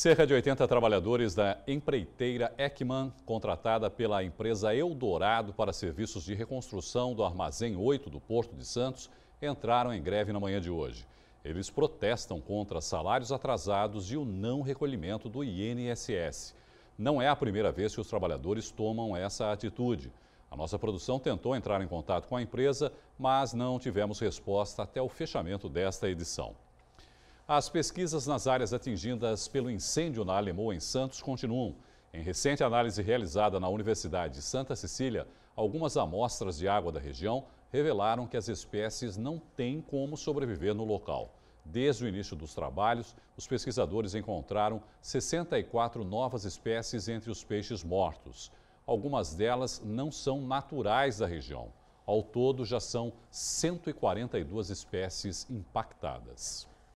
Cerca de 80 trabalhadores da empreiteira Ekman, contratada pela empresa Eldorado para serviços de reconstrução do Armazém 8 do Porto de Santos, entraram em greve na manhã de hoje. Eles protestam contra salários atrasados e o não recolhimento do INSS. Não é a primeira vez que os trabalhadores tomam essa atitude. A nossa produção tentou entrar em contato com a empresa, mas não tivemos resposta até o fechamento desta edição. As pesquisas nas áreas atingidas pelo incêndio na Alemoa, em Santos, continuam. Em recente análise realizada na Universidade de Santa Cecília, algumas amostras de água da região revelaram que as espécies não têm como sobreviver no local. Desde o início dos trabalhos, os pesquisadores encontraram 64 novas espécies entre os peixes mortos. Algumas delas não são naturais da região. Ao todo, já são 142 espécies impactadas.